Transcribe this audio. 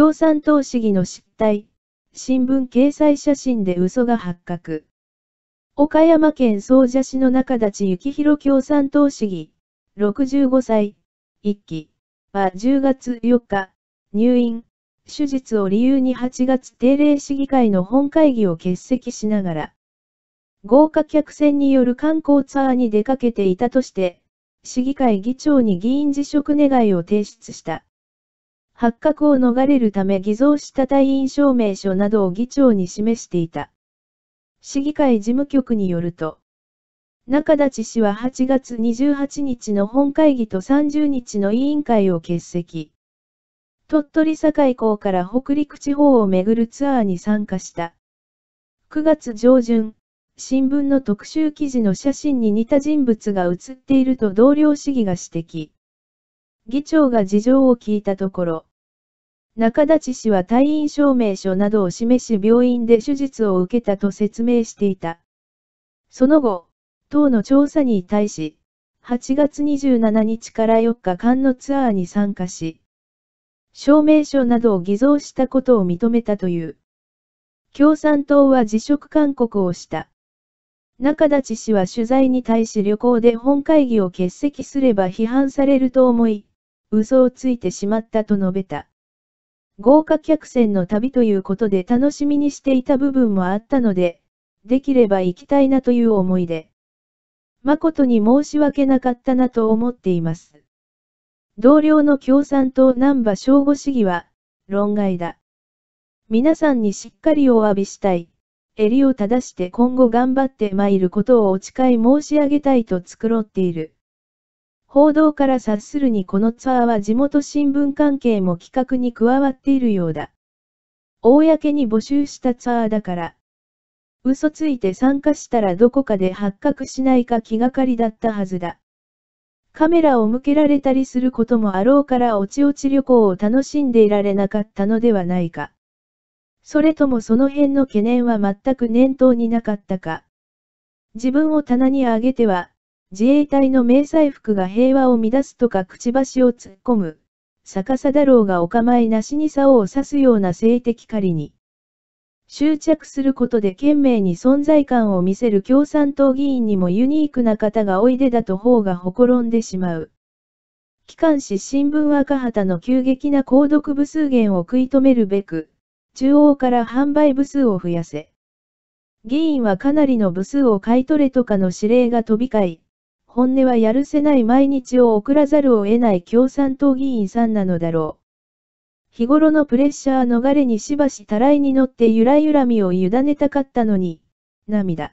共産党市議の失態、新聞掲載写真で嘘が発覚。岡山県総社市の中立幸宏共産党市議、65歳、1期は10月4日、入院、手術を理由に8月定例市議会の本会議を欠席しながら、豪華客船による観光ツアーに出かけていたとして、市議会議長に議員辞職願を提出した。発覚を逃れるため偽造した退院証明書などを議長に示していた。市議会事務局によると、中立氏は8月28日の本会議と30日の委員会を欠席。鳥取境港から北陸地方を巡るツアーに参加した。9月上旬、新聞の特集記事の写真に似た人物が写っていると同僚市議が指摘。議長が事情を聞いたところ、中立氏は退院証明書などを示し病院で手術を受けたと説明していた。その後、党の調査に対し、8月27日から4日間のツアーに参加し、証明書などを偽造したことを認めたという。共産党は辞職勧告をした。中立氏は取材に対し旅行で本会議を欠席すれば批判されると思い、嘘をついてしまったと述べた。豪華客船の旅ということで楽しみにしていた部分もあったので、できれば行きたいなという思いで、誠に申し訳なかったなと思っています。同僚の共産党南波正吾市議は、論外だ。皆さんにしっかりお詫びしたい。襟を正して今後頑張って参ることをお誓い申し上げたいと繕っている。報道から察するにこのツアーは地元新聞関係も企画に加わっているようだ。公に募集したツアーだから。嘘ついて参加したらどこかで発覚しないか気がかりだったはずだ。カメラを向けられたりすることもあろうからおちおち旅行を楽しんでいられなかったのではないか。それともその辺の懸念は全く念頭になかったか。自分を棚に上げては、自衛隊の迷彩服が平和を乱すとかくちばしを突っ込む、逆さだろうがお構いなしに竿を刺すような性的狩りに、執着することで懸命に存在感を見せる共産党議員にもユニークな方がおいでだと方がほころんでしまう。機関紙新聞赤旗の急激な購読部数減を食い止めるべく、中央から販売部数を増やせ。議員はかなりの部数を買い取れとかの指令が飛び交い、本音はやるせない毎日を送らざるを得ない共産党議員さんなのだろう。日頃のプレッシャー逃れにしばしたらいに乗ってゆらゆらみを委ねたかったのに、涙。